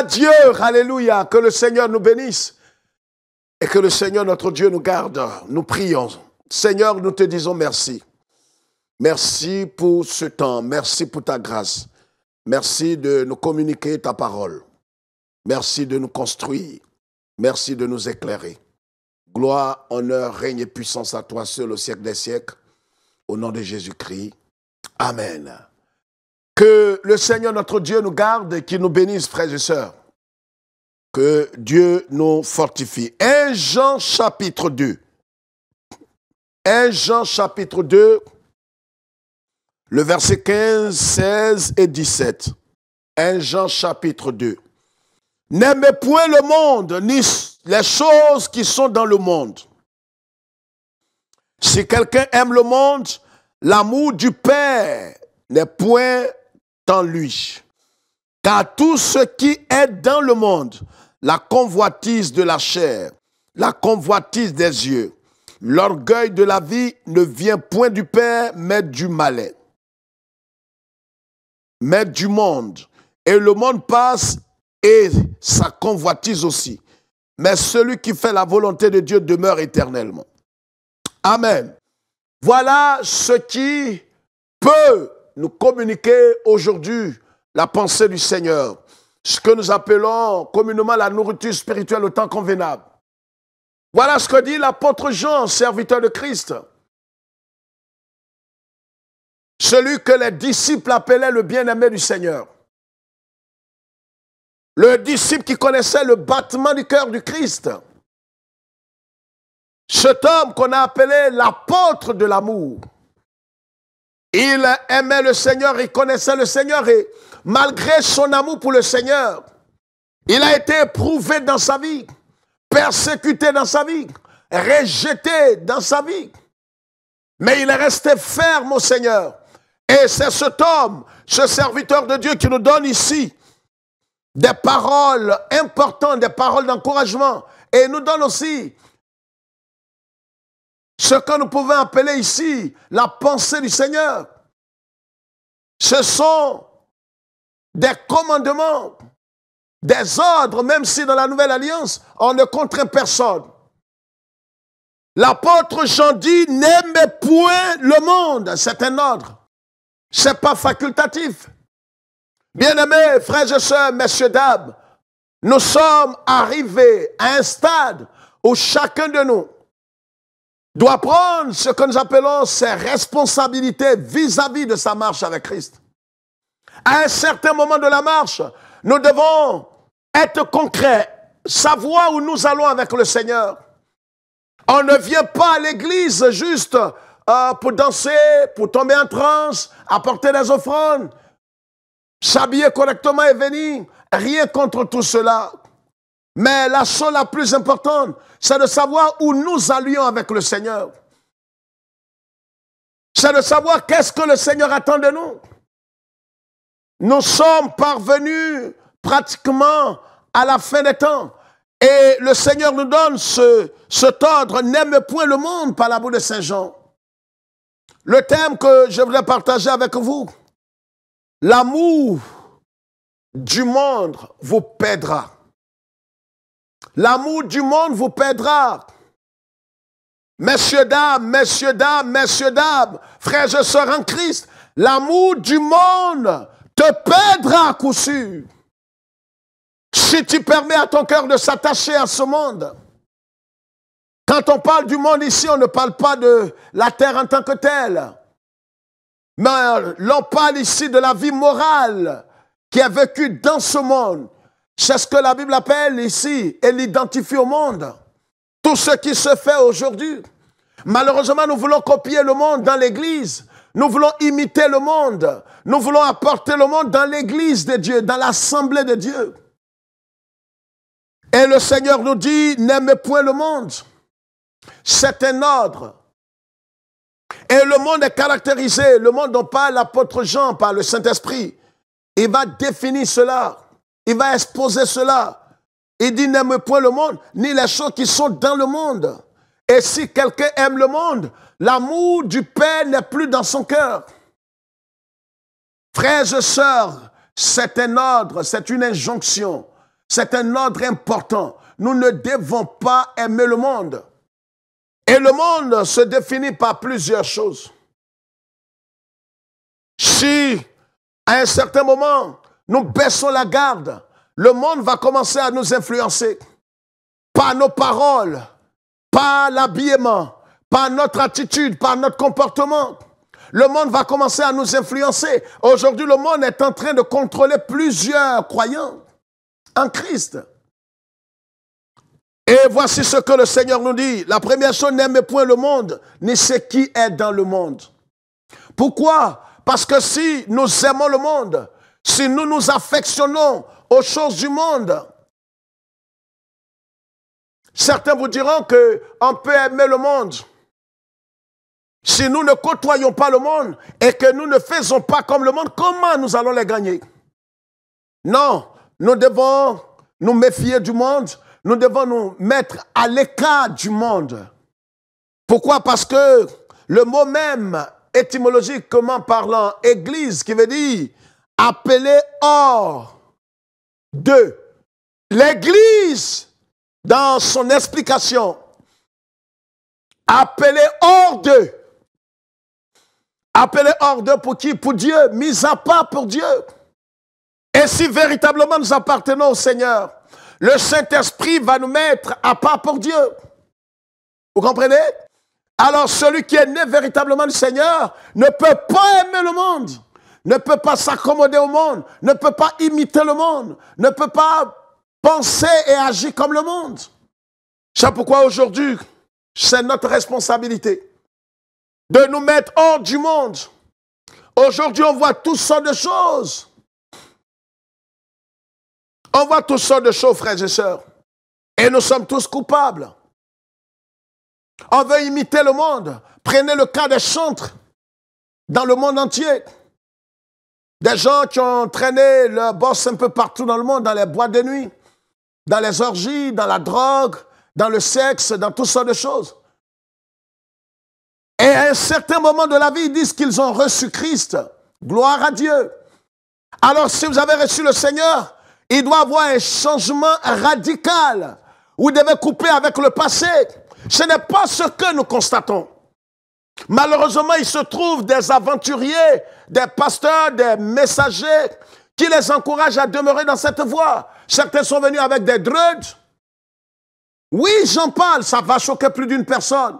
Adieu, Dieu. Alléluia. Que le Seigneur nous bénisse et que le Seigneur notre Dieu nous garde. Nous prions. Seigneur, nous te disons merci. Merci pour ce temps. Merci pour ta grâce. Merci de nous communiquer ta parole. Merci de nous construire. Merci de nous éclairer. Gloire, honneur, règne et puissance à toi seul au siècle des siècles. Au nom de Jésus-Christ. Amen. Que le Seigneur notre Dieu nous garde et qu'il nous bénisse, frères et sœurs. Que Dieu nous fortifie. 1 Jean chapitre 2. 1 Jean chapitre 2, le verset 15, 16 et 17. 1 Jean chapitre 2. N'aimez point le monde, ni les choses qui sont dans le monde. Si quelqu'un aime le monde, l'amour du Père n'est point lui. Car tout ce qui est dans le monde, la convoitise de la chair, la convoitise des yeux, l'orgueil de la vie ne vient point du Père, mais du malin, mais du monde. Et le monde passe et sa convoitise aussi. Mais celui qui fait la volonté de Dieu demeure éternellement. Amen. Voilà ce qui peut nous communiquer aujourd'hui la pensée du Seigneur, ce que nous appelons communément la nourriture spirituelle au temps convenable. Voilà ce que dit l'apôtre Jean, serviteur de Christ. Celui que les disciples appelaient le bien-aimé du Seigneur. Le disciple qui connaissait le battement du cœur du Christ. Cet homme qu'on a appelé l'apôtre de l'amour. Il aimait le Seigneur, il connaissait le Seigneur et malgré son amour pour le Seigneur, il a été éprouvé dans sa vie, persécuté dans sa vie, rejeté dans sa vie. Mais il est resté ferme au Seigneur. Et c'est cet homme, ce serviteur de Dieu qui nous donne ici des paroles importantes, des paroles d'encouragement. Et nous donne aussi ce que nous pouvons appeler ici la pensée du Seigneur. Ce sont des commandements, des ordres, même si dans la nouvelle alliance, on ne contraint personne. L'apôtre Jean dit, n'aimez point le monde, c'est un ordre. n'est pas facultatif. Bien-aimés, frères et sœurs, messieurs, dames, nous sommes arrivés à un stade où chacun de nous, doit prendre ce que nous appelons ses responsabilités vis-à-vis de sa marche avec Christ. À un certain moment de la marche, nous devons être concrets, savoir où nous allons avec le Seigneur. On ne vient pas à l'église juste euh, pour danser, pour tomber en transe, apporter des offrandes, s'habiller correctement et venir. Rien contre tout cela. Mais la chose la plus importante, c'est de savoir où nous allions avec le Seigneur. C'est de savoir qu'est-ce que le Seigneur attend de nous. Nous sommes parvenus pratiquement à la fin des temps. Et le Seigneur nous donne ce, cet n'aime point le monde par la boue de Saint Jean. Le thème que je voulais partager avec vous, l'amour du monde vous perdra. L'amour du monde vous perdra. Messieurs, dames, messieurs, dames, messieurs, dames, frères et sœurs en Christ, l'amour du monde te perdra à coup sûr. Si tu permets à ton cœur de s'attacher à ce monde. Quand on parle du monde ici, on ne parle pas de la terre en tant que telle. Mais l'on parle ici de la vie morale qui est vécue dans ce monde. C'est ce que la Bible appelle ici et l'identifie au monde. Tout ce qui se fait aujourd'hui. Malheureusement, nous voulons copier le monde dans l'Église. Nous voulons imiter le monde. Nous voulons apporter le monde dans l'Église de Dieu, dans l'Assemblée de Dieu. Et le Seigneur nous dit, n'aimez point le monde. C'est un ordre. Et le monde est caractérisé, le monde dont parle l'apôtre Jean par le Saint-Esprit. Il va définir cela. Il va exposer cela. Il dit n'aime point le monde, ni les choses qui sont dans le monde. Et si quelqu'un aime le monde, l'amour du Père n'est plus dans son cœur. Frères et sœurs, c'est un ordre, c'est une injonction, c'est un ordre important. Nous ne devons pas aimer le monde. Et le monde se définit par plusieurs choses. Si à un certain moment, nous baissons la garde, le monde va commencer à nous influencer par nos paroles, par l'habillement, par notre attitude, par notre comportement. Le monde va commencer à nous influencer. Aujourd'hui, le monde est en train de contrôler plusieurs croyants en Christ. Et voici ce que le Seigneur nous dit. La première chose, n'aimez point le monde, ni ce qui est dans le monde. Pourquoi Parce que si nous aimons le monde, si nous nous affectionnons aux choses du monde, certains vous diront que on peut aimer le monde. Si nous ne côtoyons pas le monde et que nous ne faisons pas comme le monde, comment nous allons les gagner Non, nous devons nous méfier du monde, nous devons nous mettre à l'écart du monde. Pourquoi Parce que le mot même, étymologiquement parlant, église, qui veut dire appelé hors de l'Église dans son explication. Appelé hors de. Appelé hors de pour qui Pour Dieu, mis à part pour Dieu. Et si véritablement nous appartenons au Seigneur, le Saint-Esprit va nous mettre à part pour Dieu. Vous comprenez Alors celui qui est né véritablement du Seigneur ne peut pas aimer le monde ne peut pas s'accommoder au monde, ne peut pas imiter le monde, ne peut pas penser et agir comme le monde. C'est pourquoi aujourd'hui, c'est notre responsabilité de nous mettre hors du monde. Aujourd'hui, on voit toutes sortes de choses. On voit toutes sortes de choses, frères et sœurs. Et nous sommes tous coupables. On veut imiter le monde. Prenez le cas des chantres dans le monde entier. Des gens qui ont traîné leur boss un peu partout dans le monde, dans les bois de nuit, dans les orgies, dans la drogue, dans le sexe, dans toutes sortes de choses. Et à un certain moment de la vie, ils disent qu'ils ont reçu Christ. Gloire à Dieu. Alors si vous avez reçu le Seigneur, il doit y avoir un changement radical. Vous devez couper avec le passé. Ce n'est pas ce que nous constatons. Malheureusement, il se trouve des aventuriers, des pasteurs, des messagers qui les encouragent à demeurer dans cette voie. Certains sont venus avec des dreads. Oui, j'en parle, ça va choquer plus d'une personne.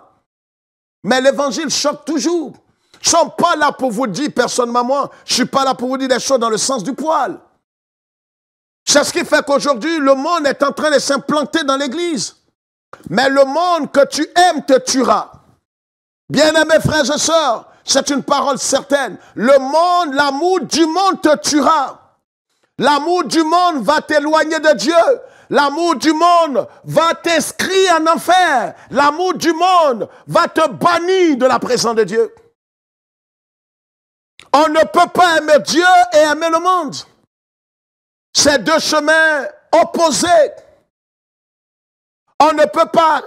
Mais l'évangile choque toujours. Je ne suis pas là pour vous dire, personne maman, je ne suis pas là pour vous dire des choses dans le sens du poil. C'est ce qui fait qu'aujourd'hui, le monde est en train de s'implanter dans l'église. Mais le monde que tu aimes te tuera. Bien-aimés frères et sœurs, c'est une parole certaine. Le monde, l'amour du monde te tuera. L'amour du monde va t'éloigner de Dieu. L'amour du monde va t'inscrire en enfer. L'amour du monde va te bannir de la présence de Dieu. On ne peut pas aimer Dieu et aimer le monde. C'est deux chemins opposés. On ne peut pas,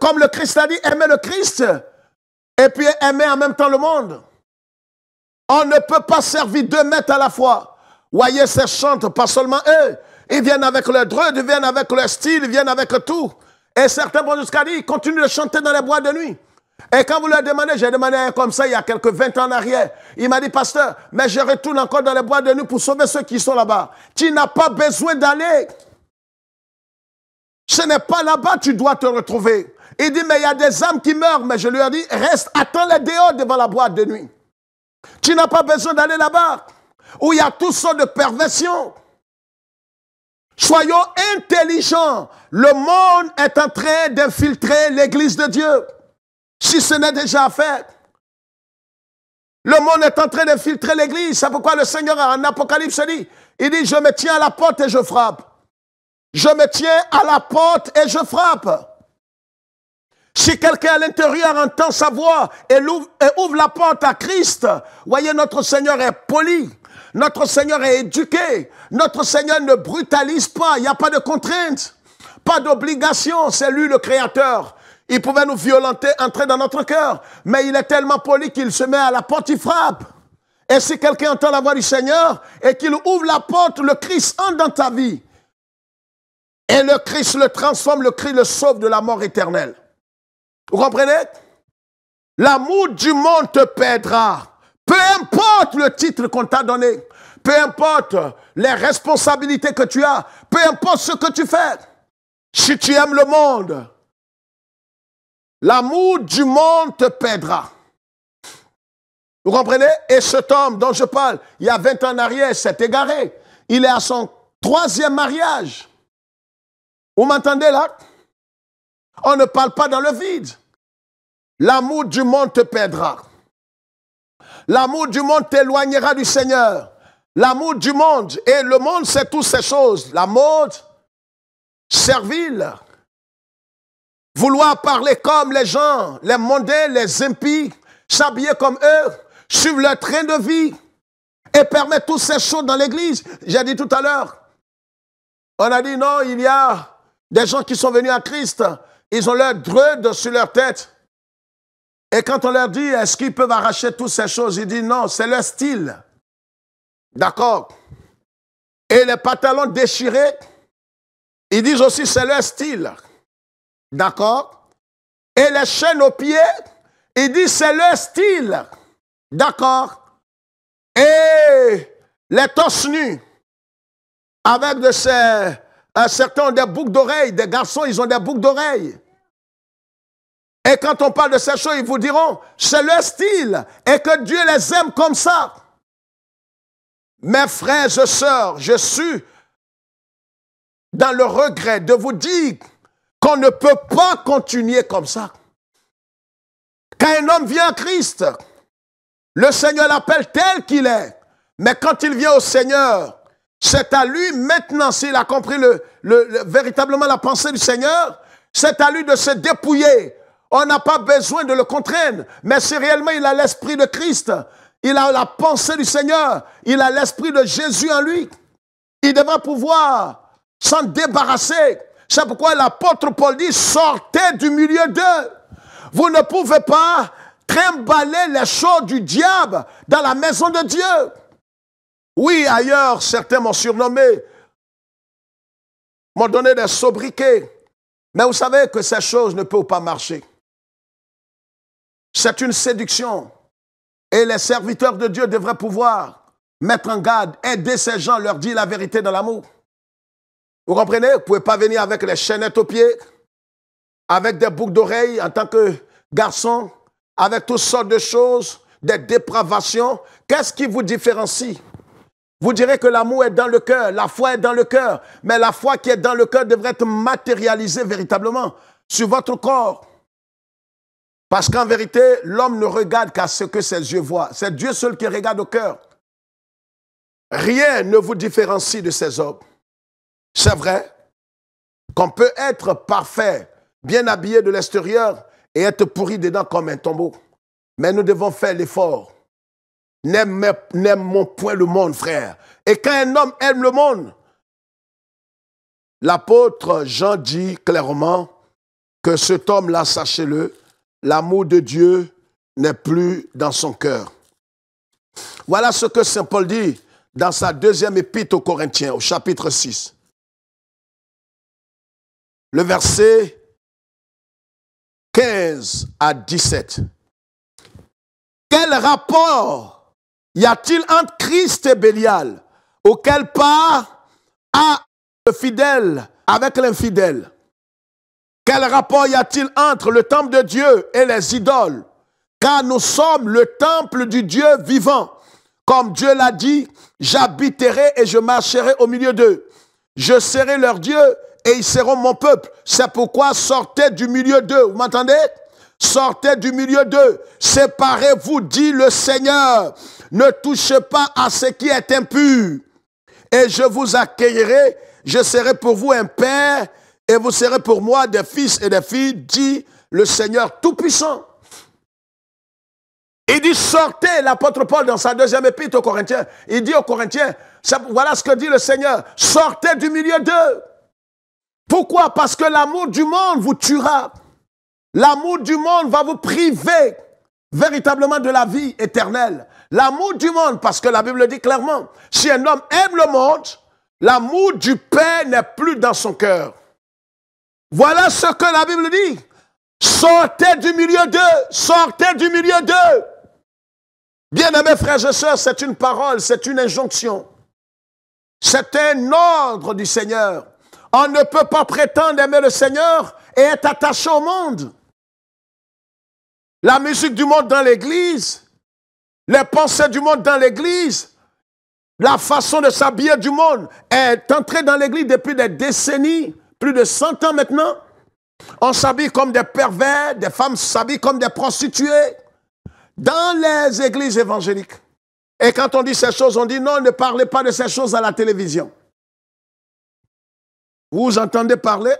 comme le Christ a dit, aimer le Christ et puis aimer en même temps le monde. On ne peut pas servir deux maîtres à la fois. Voyez ces chantes, pas seulement eux. Ils viennent avec leur drude, ils viennent avec leur style, ils viennent avec tout. Et certains vont jusqu'à dire, ils continuent de chanter dans les bois de nuit. Et quand vous leur demandez, j'ai demandé un comme ça il y a quelques 20 ans en arrière, il m'a dit, pasteur, mais je retourne encore dans les bois de nuit pour sauver ceux qui sont là-bas. Tu n'as pas besoin d'aller. Ce n'est pas là-bas que tu dois te retrouver. Il dit, mais il y a des âmes qui meurent. Mais je lui ai dit, reste, attends-les déos devant la boîte de nuit. Tu n'as pas besoin d'aller là-bas, où il y a tout sortes de perversions. Soyons intelligents. Le monde est en train d'infiltrer l'église de Dieu. Si ce n'est déjà fait. Le monde est en train d'infiltrer l'église. C'est pourquoi le Seigneur en Apocalypse dit, il dit, je me tiens à la porte et je frappe. Je me tiens à la porte et je frappe. Si quelqu'un à l'intérieur entend sa voix et ouvre, la porte à Christ, voyez, notre Seigneur est poli. Notre Seigneur est éduqué. Notre Seigneur ne brutalise pas. Il n'y a pas de contraintes, pas d'obligation. C'est lui le Créateur. Il pouvait nous violenter, entrer dans notre cœur. Mais il est tellement poli qu'il se met à la porte, il frappe. Et si quelqu'un entend la voix du Seigneur et qu'il ouvre la porte, le Christ entre dans ta vie. Et le Christ le transforme, le Christ le sauve de la mort éternelle. Vous comprenez L'amour du monde te perdra. Peu importe le titre qu'on t'a donné, peu importe les responsabilités que tu as, peu importe ce que tu fais, si tu aimes le monde, l'amour du monde te perdra. Vous comprenez Et cet homme dont je parle, il y a 20 ans en arrière, s'est égaré. Il est à son troisième mariage. Vous m'entendez là On ne parle pas dans le vide. L'amour du monde te perdra. L'amour du monde t'éloignera du Seigneur. L'amour du monde, et le monde c'est toutes ces choses. La mode, servile, vouloir parler comme les gens, les mondains, les impies, s'habiller comme eux, suivre leur train de vie et permettre toutes ces choses dans l'église. J'ai dit tout à l'heure, on a dit non, il y a des gens qui sont venus à Christ, ils ont leur dreux sur leur tête. Et quand on leur dit, est-ce qu'ils peuvent arracher toutes ces choses Ils disent, non, c'est leur style. D'accord Et les pantalons déchirés, ils disent aussi, c'est leur style. D'accord Et les chaînes aux pieds, ils disent, c'est leur style. D'accord Et les torses nues, avec de ces, certains des boucles d'oreilles, des garçons, ils ont des boucles d'oreilles. Et quand on parle de ces choses, ils vous diront, c'est le style et que Dieu les aime comme ça. Mes frères et sœurs, je suis dans le regret de vous dire qu'on ne peut pas continuer comme ça. Quand un homme vient à Christ, le Seigneur l'appelle tel qu'il est. Mais quand il vient au Seigneur, c'est à lui maintenant, s'il a compris le, véritablement la pensée du Seigneur, c'est à lui de se dépouiller on n'a pas besoin de le contraindre, mais si réellement il a l'esprit de Christ, il a la pensée du Seigneur, il a l'esprit de Jésus en lui, il devra pouvoir s'en débarrasser. C'est pourquoi l'apôtre Paul dit, sortez du milieu d'eux. Vous ne pouvez pas trimballer les choses du diable dans la maison de Dieu. Oui, ailleurs, certains m'ont surnommé, m'ont donné des sobriquets. Mais vous savez que ces choses ne peuvent pas marcher. C'est une séduction. Et les serviteurs de Dieu devraient pouvoir mettre en garde, aider ces gens, leur dire la vérité dans l'amour. Vous comprenez Vous ne pouvez pas venir avec les chaînettes aux pieds, avec des boucles d'oreilles en tant que garçon, avec toutes sortes de choses, des dépravations. Qu'est-ce qui vous différencie Vous direz que l'amour est dans le cœur, la foi est dans le cœur, mais la foi qui est dans le cœur devrait être matérialisée véritablement sur votre corps parce qu'en vérité, l'homme ne regarde qu'à ce que ses yeux voient. C'est Dieu seul qui regarde au cœur. Rien ne vous différencie de ces hommes. C'est vrai qu'on peut être parfait, bien habillé de l'extérieur et être pourri dedans comme un tombeau. Mais nous devons faire l'effort. N'aimons point le monde, frère. Et quand un homme aime le monde, l'apôtre Jean dit clairement que cet homme-là, sachez-le, l'amour de Dieu n'est plus dans son cœur. Voilà ce que Saint Paul dit dans sa deuxième épître aux Corinthiens, au chapitre 6. Le verset 15 à 17. Quel rapport y a-t-il entre Christ et Bélial, auquel part a le fidèle avec l'infidèle quel rapport y a-t-il entre le temple de Dieu et les idoles Car nous sommes le temple du Dieu vivant. Comme Dieu l'a dit, j'habiterai et je marcherai au milieu d'eux. Je serai leur Dieu et ils seront mon peuple. C'est pourquoi sortez du milieu d'eux. Vous m'entendez Sortez du milieu d'eux. Séparez-vous, dit le Seigneur. Ne touchez pas à ce qui est impur. Et je vous accueillerai. Je serai pour vous un père et vous serez pour moi des fils et des filles, dit le Seigneur Tout-Puissant. Il dit, sortez l'apôtre Paul dans sa deuxième épître aux Corinthiens. Il dit aux Corinthiens, voilà ce que dit le Seigneur, sortez du milieu d'eux. Pourquoi Parce que l'amour du monde vous tuera. L'amour du monde va vous priver véritablement de la vie éternelle. L'amour du monde, parce que la Bible dit clairement, si un homme aime le monde, l'amour du Père n'est plus dans son cœur. Voilà ce que la Bible dit. Sortez du milieu d'eux, sortez du milieu d'eux. Bien-aimés frères et sœurs, c'est une parole, c'est une injonction. C'est un ordre du Seigneur. On ne peut pas prétendre aimer le Seigneur et être attaché au monde. La musique du monde dans l'Église, les pensées du monde dans l'Église, la façon de s'habiller du monde est entrée dans l'Église depuis des décennies plus de 100 ans maintenant. On s'habille comme des pervers, des femmes s'habillent comme des prostituées dans les églises évangéliques. Et quand on dit ces choses, on dit non, ne parlez pas de ces choses à la télévision. Vous entendez parler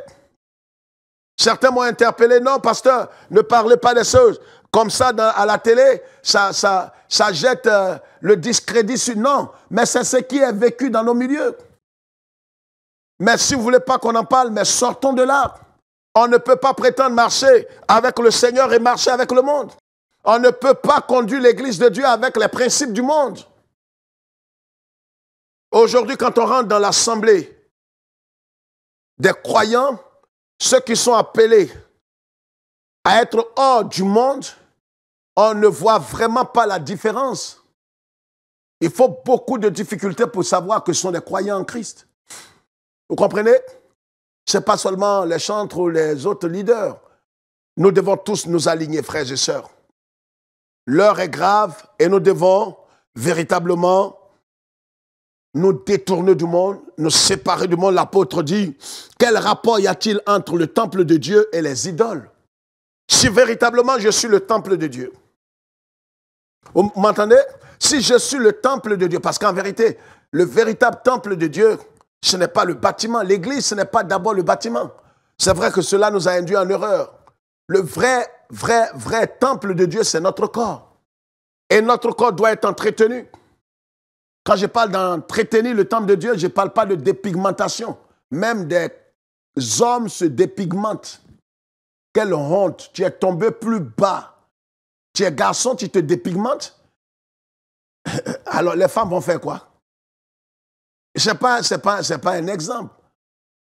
Certains m'ont interpellé, non, pasteur, ne parlez pas ces choses comme ça à la télé, ça, ça, ça jette euh, le discrédit sur. Non, mais c'est ce qui est vécu dans nos milieux. Mais si vous ne voulez pas qu'on en parle, mais sortons de là. On ne peut pas prétendre marcher avec le Seigneur et marcher avec le monde. On ne peut pas conduire l'Église de Dieu avec les principes du monde. Aujourd'hui, quand on rentre dans l'assemblée des croyants, ceux qui sont appelés à être hors du monde, on ne voit vraiment pas la différence. Il faut beaucoup de difficultés pour savoir que ce sont des croyants en Christ. Vous comprenez Ce n'est pas seulement les chantres ou les autres leaders. Nous devons tous nous aligner, frères et sœurs. L'heure est grave et nous devons véritablement nous détourner du monde, nous séparer du monde. L'apôtre dit, quel rapport y a-t-il entre le temple de Dieu et les idoles Si véritablement je suis le temple de Dieu. Vous m'entendez Si je suis le temple de Dieu, parce qu'en vérité, le véritable temple de Dieu, ce n'est pas le bâtiment. L'Église, ce n'est pas d'abord le bâtiment. C'est vrai que cela nous a induits en erreur. Le vrai, vrai, vrai temple de Dieu, c'est notre corps. Et notre corps doit être entretenu. Quand je parle d'entretenir le temple de Dieu, je ne parle pas de dépigmentation. Même des hommes se dépigmentent. Quelle honte, tu es tombé plus bas. Tu es garçon, tu te dépigmentes. Alors les femmes vont faire quoi ce n'est pas, un exemple.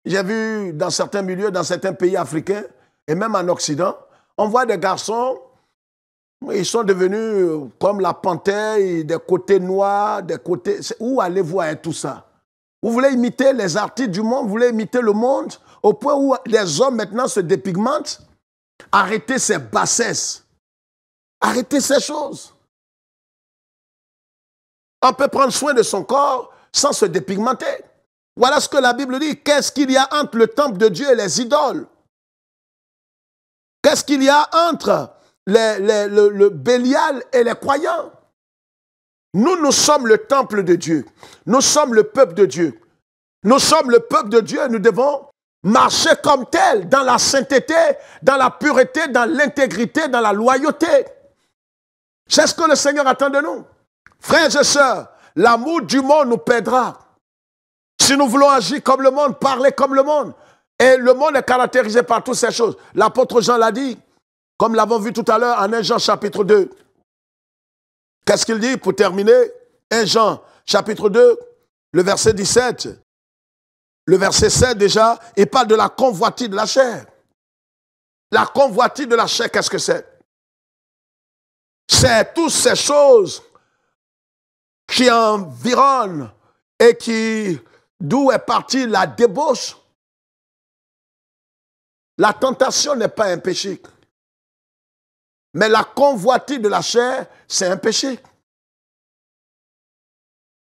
J'ai vu dans certains milieux, dans certains pays africains, et même en Occident, on voit des garçons, ils sont devenus comme la panthère, des côtés noirs, des côtés... Où allez-vous avec tout ça Vous voulez imiter les artistes du monde, vous voulez imiter le monde, au point où les hommes maintenant se dépigmentent Arrêtez ces bassesses. Arrêtez ces choses. On peut prendre soin de son corps, sans se dépigmenter. Voilà ce que la Bible dit. Qu'est-ce qu'il y a entre le temple de Dieu et les idoles Qu'est-ce qu'il y a entre le, le Bélial et les croyants Nous, nous sommes le temple de Dieu. Nous sommes le peuple de Dieu. Nous sommes le peuple de Dieu. Nous devons marcher comme tel, dans la sainteté, dans la pureté, dans l'intégrité, dans la loyauté. C'est ce que le Seigneur attend de nous. Frères et sœurs, L'amour du monde nous perdra. Si nous voulons agir comme le monde, parler comme le monde. Et le monde est caractérisé par toutes ces choses. L'apôtre Jean l'a dit, comme l'avons vu tout à l'heure en 1 Jean chapitre 2. Qu'est-ce qu'il dit pour terminer 1 Jean chapitre 2, le verset 17. Le verset 7 déjà, il parle de la convoitise de la chair. La convoitie de la chair, qu'est-ce que c'est C'est toutes ces choses qui environne et qui, d'où est partie la débauche. La tentation n'est pas un péché. Mais la convoitise de la chair, c'est un péché.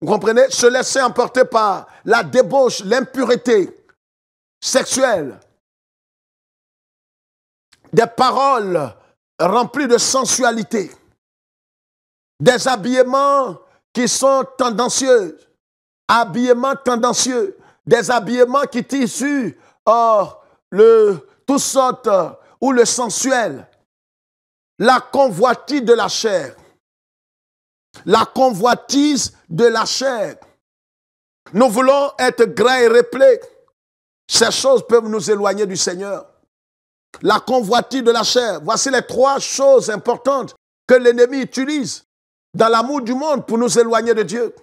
Vous comprenez Se laisser emporter par la débauche, l'impureté sexuelle, des paroles remplies de sensualité, des habillements qui sont tendancieux, habillements tendancieux, des habillements qui tissent euh, le, tout ou le sensuel, la convoitise de la chair. La convoitise de la chair. Nous voulons être gras et réplés. Ces choses peuvent nous éloigner du Seigneur. La convoitise de la chair. Voici les trois choses importantes que l'ennemi utilise dans l'amour du monde pour nous éloigner de Dieu.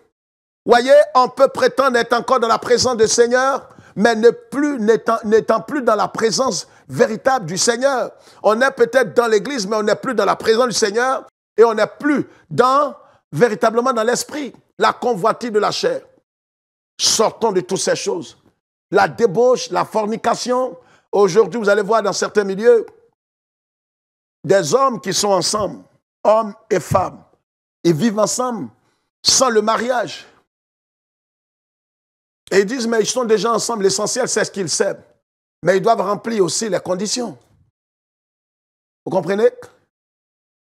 Voyez, on peut prétendre être encore dans la présence du Seigneur, mais n'étant plus dans la présence véritable du Seigneur. On est peut-être dans l'Église, mais on n'est plus dans la présence du Seigneur et on n'est plus dans véritablement dans l'esprit, la convoitise de la chair. Sortons de toutes ces choses. La débauche, la fornication. Aujourd'hui, vous allez voir dans certains milieux des hommes qui sont ensemble, hommes et femmes, ils vivent ensemble sans le mariage. Et ils disent, mais ils sont déjà ensemble. L'essentiel, c'est ce qu'ils savent. Mais ils doivent remplir aussi les conditions. Vous comprenez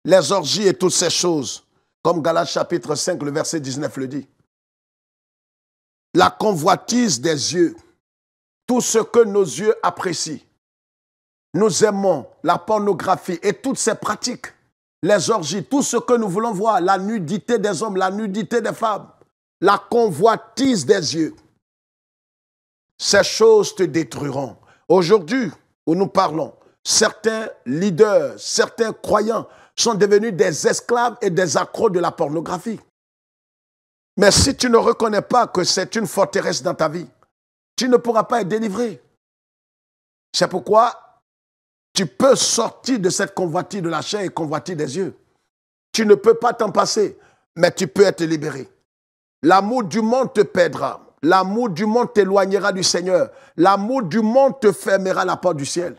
Les orgies et toutes ces choses, comme Galates chapitre 5, le verset 19 le dit. La convoitise des yeux, tout ce que nos yeux apprécient. Nous aimons la pornographie et toutes ces pratiques les orgies, tout ce que nous voulons voir, la nudité des hommes, la nudité des femmes, la convoitise des yeux. Ces choses te détruiront. Aujourd'hui, où nous parlons, certains leaders, certains croyants sont devenus des esclaves et des accros de la pornographie. Mais si tu ne reconnais pas que c'est une forteresse dans ta vie, tu ne pourras pas être délivré. C'est pourquoi tu peux sortir de cette convoitie de la chair et convoitie des yeux. Tu ne peux pas t'en passer, mais tu peux être libéré. L'amour du monde te perdra. L'amour du monde t'éloignera du Seigneur. L'amour du monde te fermera la porte du ciel.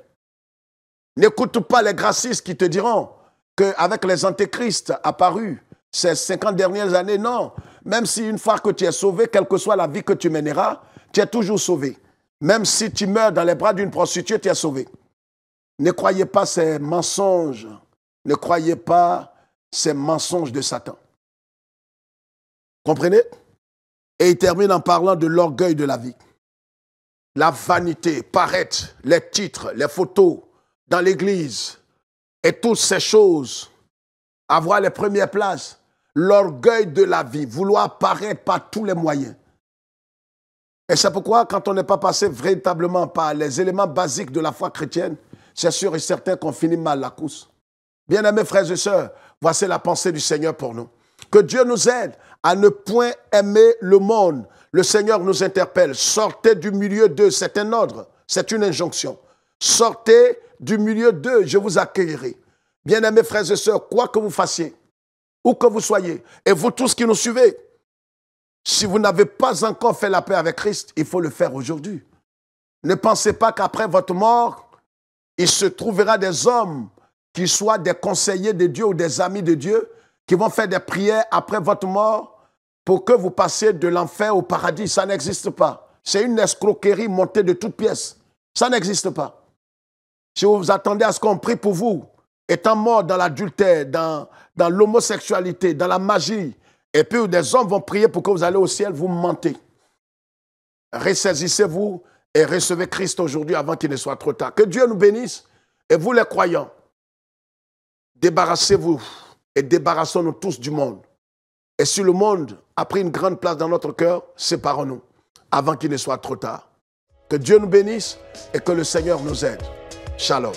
N'écoute pas les gracistes qui te diront qu'avec les antéchrists apparus ces 50 dernières années, non. Même si une fois que tu es sauvé, quelle que soit la vie que tu mèneras, tu es toujours sauvé. Même si tu meurs dans les bras d'une prostituée, tu es sauvé. Ne croyez pas ces mensonges. Ne croyez pas ces mensonges de Satan. Comprenez Et il termine en parlant de l'orgueil de la vie. La vanité, paraître, les titres, les photos dans l'église et toutes ces choses, avoir les premières places, l'orgueil de la vie, vouloir paraître par tous les moyens. Et c'est pourquoi quand on n'est pas passé véritablement par les éléments basiques de la foi chrétienne, c'est sûr et certain qu'on finit mal la course. Bien-aimés frères et sœurs, voici la pensée du Seigneur pour nous. Que Dieu nous aide à ne point aimer le monde. Le Seigneur nous interpelle. Sortez du milieu d'eux. C'est un ordre, c'est une injonction. Sortez du milieu d'eux, je vous accueillerai. Bien-aimés frères et sœurs, quoi que vous fassiez, où que vous soyez, et vous tous qui nous suivez, si vous n'avez pas encore fait la paix avec Christ, il faut le faire aujourd'hui. Ne pensez pas qu'après votre mort, il se trouvera des hommes qui soient des conseillers de Dieu ou des amis de Dieu, qui vont faire des prières après votre mort pour que vous passiez de l'enfer au paradis. Ça n'existe pas. C'est une escroquerie montée de toutes pièces. Ça n'existe pas. Si vous vous attendez à ce qu'on prie pour vous, étant mort dans l'adultère, dans, dans l'homosexualité, dans la magie, et puis des hommes vont prier pour que vous allez au ciel, vous mentez. Ressaisissez-vous et recevez Christ aujourd'hui avant qu'il ne soit trop tard. Que Dieu nous bénisse. Et vous les croyants, débarrassez-vous et débarrassons-nous tous du monde. Et si le monde a pris une grande place dans notre cœur, séparons-nous avant qu'il ne soit trop tard. Que Dieu nous bénisse et que le Seigneur nous aide. Shalom.